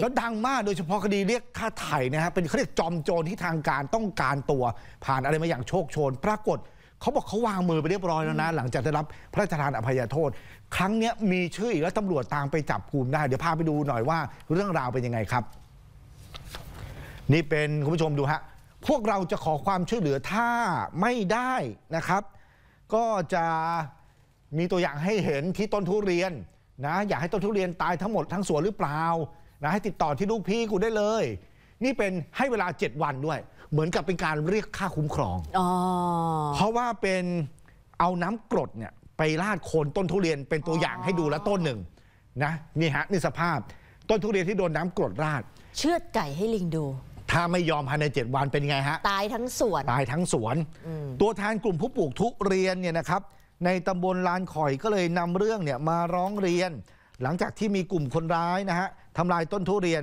แล้วดังมากโดยเฉพาะคดีเรียกค่าไถ่นะฮะเป็นเขาเรียกจอมโจรที่ทางการต้องการตัวผ่านอะไรมาอย่างโชคโชนปรากฏ เขาบอกเขาวางมือไปเรียบร้อยแล้วนะ หลังจากได้รับพระราชทานอภัยโทษ ครั้งนี้มีชื่ออีกแล้วตำรวจตามไปจับกลุ่มได้ เดี๋ยวพาไปดูหน่อยว่าเรื่องราวเป็นยังไงครับ นี่เป็นคุณผู้ชมดูฮะพวกเราจะขอความช่วยเหลือถ้าไม่ได้นะครับ ก็จะมีตัวอย่างให้เห็นที่ต้นทุเรียนนะอยากให้ต้นทุเรียนตายทั้งหมดทั้งสวนหรือเปล่านะให้ติดต่อที่ลูกพี่กูได้เลย นี่เป็นให้เวลา 7 วันด้วย เหมือนกับเป็นการเรียกค่าคุ้มครองอเพราะว่าเป็นเอาน้ำกรดเนี่ยไปราดโคนต้นทุเรียนเป็นตัวอย่างให้ดูละต้นหนึ่งนะนี่ฮะนี่สภาพ ต้นทุเรียนที่โดนน้ำกรดราดเชือดไก่ให้ลิงดู ถ้าไม่ยอมภายในเจ็ดวันเป็นไงฮะตายทั้งสวนตายทั้งสวนตัวแทนกลุ่มผู้ปลูกทุเรียนเนี่ยนะครับ ในตำบลลานข่อยก็เลยนำเรื่องเนี่ยมาร้องเรียน หลังจากที่มีกลุ่มคนร้ายนะฮะทำลายต้นทุเรียน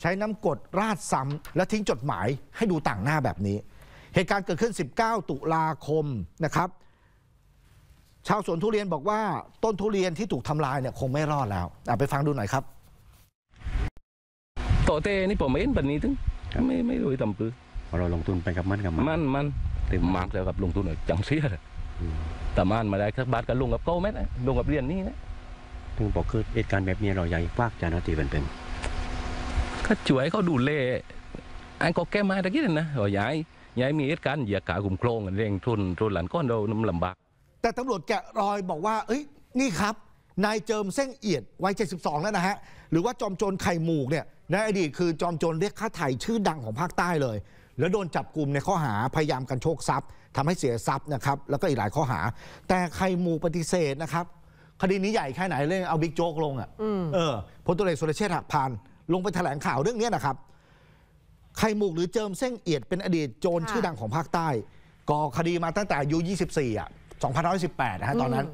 ใช้น้ำกดราดซ้ำและทิ้งจดหมายให้ดูต่างหน้าแบบนี้ เหตุการณ์เกิดขึ้น 19 ตุลาคมนะครับ ชาวสวนทุเรียนบอกว่าต้นทุเรียนที่ถูกทำลายเนี่ยคงไม่รอดแล้วไปฟังดูหน่อยครับต่อเตนี่ผมไม่เห็นแบบนี้ถึงไม่ไม่รู้ทำปือเราลงทุนไปกับมันกับมันมันมันเต็มมากแล้วกับลงทุนจังเสียแต่มันมาได้สักบาทกับลุงกับโก้ไหมนะลุงกับเรียนนี่นะถึงบอกคือเหตุการณ์แบบนี้เราอยากฝากจานาทีเป็นเป็น ก็ช่วยเขาดูเล่อันก็แก้มาตะกี้นะเรายายยายมีเหตุการณ์เหยียกากลุ่มโครงเรื่องทุน ทุนหลังก้อนเราน้ำลำบากแต่ตำรวจแกะรอยบอกว่า เอ้ย นี่ครับนายเจิมเส้นเอียดวัย72 แล้วนะฮะ หรือว่าจอมโจรไข่หมูกเนี่ย ในอดีตคือจอมโจรเรียกค่าไถ่ชื่อดังของภาคใต้เลยแล้วโดนจับกลุ่มในข้อหาพยายามกันโชคทรัพย์ ทำให้เสียทรัพย์นะครับ แล้วก็อีกหลายข้อหา แต่ไข่หมูปฏิเสธนะครับคดีนี้ใหญ่แค่ไหนเรื่องเอาบิ๊กโจ๊กลงอ่ะ เออพลตุเรศสุรเชษฐ์หักพานลงไปแถลงข่าวเรื่องนี้นะครับไข่หมูกหรือเจิมเส้งเอียดเป็นอดีตโจรชื่อดังของภาคใต้ก่อคดีมาตั้งแต่อายุ 24 อ่ะ2518นะฮะตอนนั้น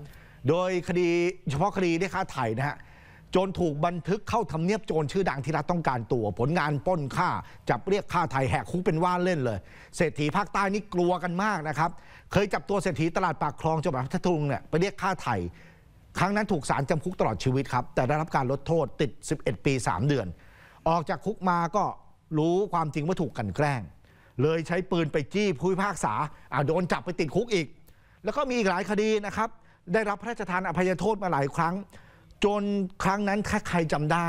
โดยคดีเฉพาะคดีได้ค่าไถ่นะฮะโจรถูกบันทึกเข้าทำเนียบโจรชื่อดังที่รัฐต้องการตัว ผลงานป้นค่าจับเรียกค่าไทยแหกคุกเป็นว่าเล่นเลยเศรษฐีภาคใต้นี่กลัวกันมากนะครับ เคยจับตัวเศรษฐีตลาดปากคลองจังหวัดพัทลุงเนี่ยไปเรียกค่าไทยครั้งนั้นถูกสารจำคุกตลอดชีวิตครับ แต่ได้รับการลดโทษติด 11 ปี 3 เดือน ออกจากคุกมาก็รู้ความจริงว่าถูกกันแกล้งเลยใช้ปืนไปจี้ผู้พิพากษาอาโดนจับไปติดคุกอีก แล้วก็มีอีกหลายคดีนะครับ ได้รับพระราชทานอภัยโทษมาหลายครั้ง จนครั้งนั้นใครจำได้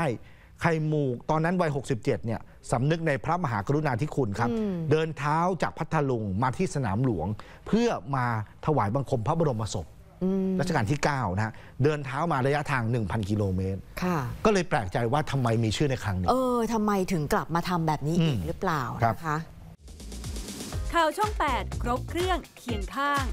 ใครหมู่ตอนนั้นวัย 67 เนี่ยสำนึกในพระมหากรุณาธิคุณครับ เดินเท้าจากพัทลุงมาที่สนามหลวง เพื่อมาถวายบังคมพระบรมศพรัชกาลที่ 9นะฮะเดินเท้ามาระยะทาง 1,000 กิโลเมตรค่ะ ก็เลยแปลกใจว่าทำไมมีชื่อในครั้งนี้ เออทำไมถึงกลับมาทำแบบนี้อีกหรือเปล่านะคะข่าวช่อง8 ครบเครื่องเคียงข้าง